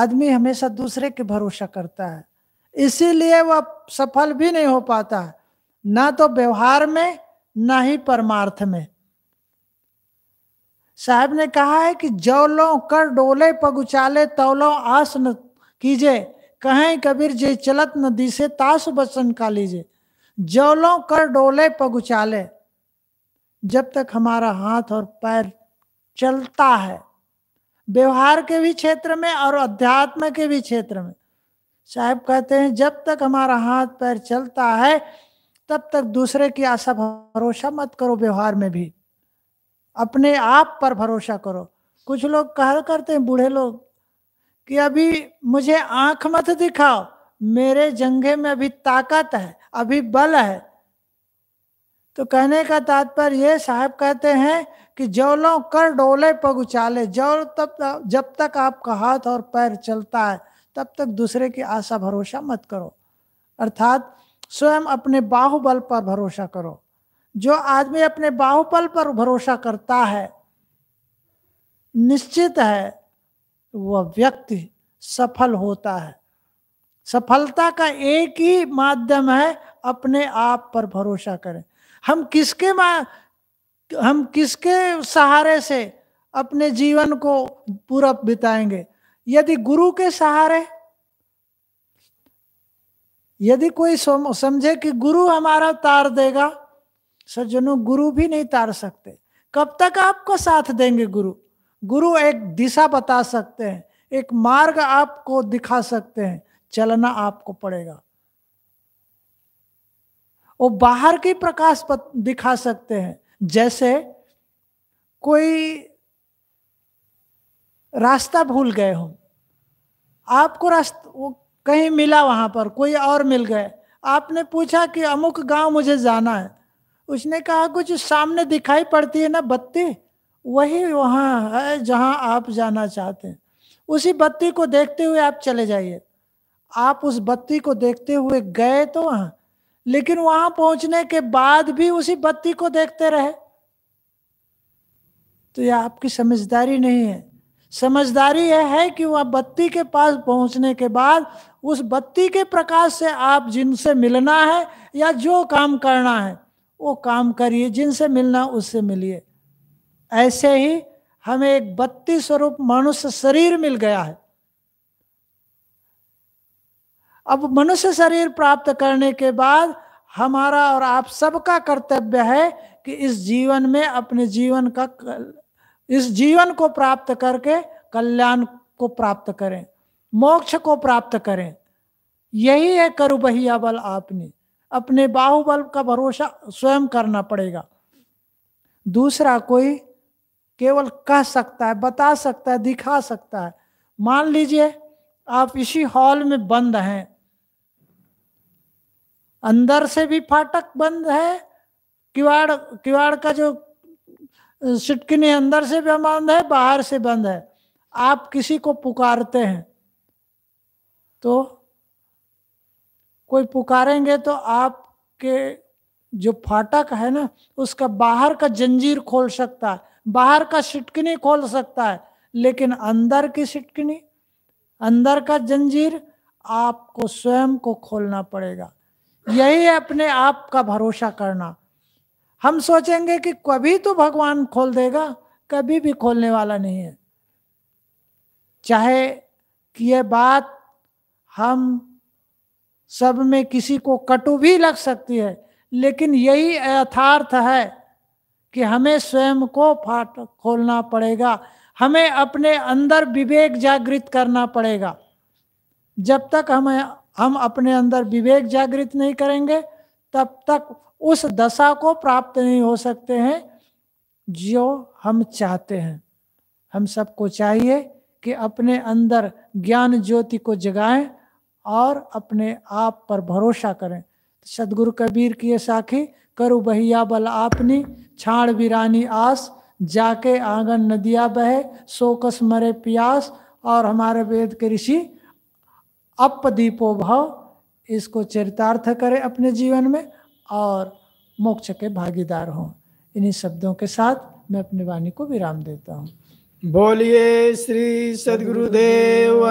आदमी हमेशा दूसरे के भरोसा करता है इसीलिए वह सफल भी नहीं हो पाता ना तो व्यवहार में ना ही परमार्थ में साहब ने कहा है कि जौलो कर डोले पग उचाले तौलो आस न कीजे कहें कबीर जय चलत न दिशे ताश बसन का लीजे जौलो कर डोले पग उचाले जब तक हमारा हाथ और पैर चलता है व्यवहार के भी क्षेत्र में और अध्यात्म के भी क्षेत्र में साहब कहते हैं जब तक हमारा हाथ पैर चलता है तब तक दूसरे की आशा भरोसा मत करो व्यवहार में भी अपने आप पर भरोसा करो कुछ लोग कहा करते हैं बूढ़े लोग कि अभी मुझे आंख मत दिखाओ मेरे जंगे में अभी ताकत है अभी बल है तो कहने का तात्पर्य यह साहब कहते हैं कि जौलो कर डोले पग उचाले जौल तब जब तक आपका हाथ और पैर चलता है तब तक दूसरे की आशा भरोसा मत करो अर्थात स्वयं अपने बाहुबल पर भरोसा करो जो आदमी अपने बाहुबल पर भरोसा करता है निश्चित है वह व्यक्ति सफल होता है सफलता का एक ही माध्यम है अपने आप पर भरोसा करें हम किसके हम किसके सहारे से अपने जीवन को पूरा बिताएंगे यदि गुरु के सहारे यदि कोई समझे कि गुरु हमारा तार देगा सज्जनों गुरु भी नहीं तार सकते कब तक आपको साथ देंगे गुरु गुरु एक दिशा बता सकते हैं एक मार्ग आपको दिखा सकते हैं चलना आपको पड़ेगा वो बाहर के प्रकाश दिखा सकते हैं जैसे कोई रास्ता भूल गए हो आपको रास्ता वो कहीं मिला वहाँ पर कोई और मिल गए आपने पूछा कि अमुक गांव मुझे जाना है उसने कहा कुछ सामने दिखाई पड़ती है ना बत्ती वही वहाँ है जहाँ आप जाना चाहते हैं उसी बत्ती को देखते हुए आप चले जाइए आप उस बत्ती को देखते हुए गए तो वहाँ लेकिन वहां पहुंचने के बाद भी उसी बत्ती को देखते रहे तो यह आपकी समझदारी नहीं है समझदारी यह है कि वह बत्ती के पास पहुंचने के बाद उस बत्ती के प्रकाश से आप जिनसे मिलना है या जो काम करना है वो काम करिए जिनसे मिलना उससे मिलिए ऐसे ही हमें एक बत्ती स्वरूप मनुष्य शरीर मिल गया है अब मनुष्य शरीर प्राप्त करने के बाद हमारा और आप सबका कर्तव्य है कि इस जीवन में अपने जीवन का इस जीवन को प्राप्त करके कल्याण को प्राप्त करें मोक्ष को प्राप्त करें यही है करु बहिया बल आपने अपने बाहुबल का भरोसा स्वयं करना पड़ेगा दूसरा कोई केवल कह सकता है बता सकता है दिखा सकता है मान लीजिए आप इसी हॉल में बंद हैं अंदर से भी फाटक बंद है किवाड़ किवाड़ का जो सिटकिनी अंदर से भी बंद है बाहर से बंद है आप किसी को पुकारते हैं तो कोई पुकारेंगे तो आपके जो फाटक है ना उसका बाहर का जंजीर खोल सकता है बाहर का सिटकिनी खोल सकता है लेकिन अंदर की सिटकिनी अंदर का जंजीर आपको स्वयं को खोलना पड़ेगा यही है अपने आप का भरोसा करना हम सोचेंगे कि कभी तो भगवान खोल देगा कभी भी खोलने वाला नहीं है चाहे कि यह बात हम सब में किसी को कटु भी लग सकती है लेकिन यही यथार्थ है कि हमें स्वयं को फाट खोलना पड़ेगा हमें अपने अंदर विवेक जागृत करना पड़ेगा जब तक हमें हम अपने अंदर विवेक जागृत नहीं करेंगे तब तक उस दशा को प्राप्त नहीं हो सकते हैं जो हम चाहते हैं हम सबको चाहिए कि अपने अंदर ज्ञान ज्योति को जगाएं और अपने आप पर भरोसा करें सदगुरु कबीर की ये साखी करु बहिया बल आपनी छाण वीरानी आस जाके आंगन नदिया बहे सोकस मरे प्यास और हमारे वेद के ऋषि अपदीपो भाव इसको चरितार्थ करें अपने जीवन में और मोक्ष के भागीदार हों इन्हीं शब्दों के साथ मैं अपनी वाणी को विराम देता हूँ बोलिए श्री सदगुरुदेव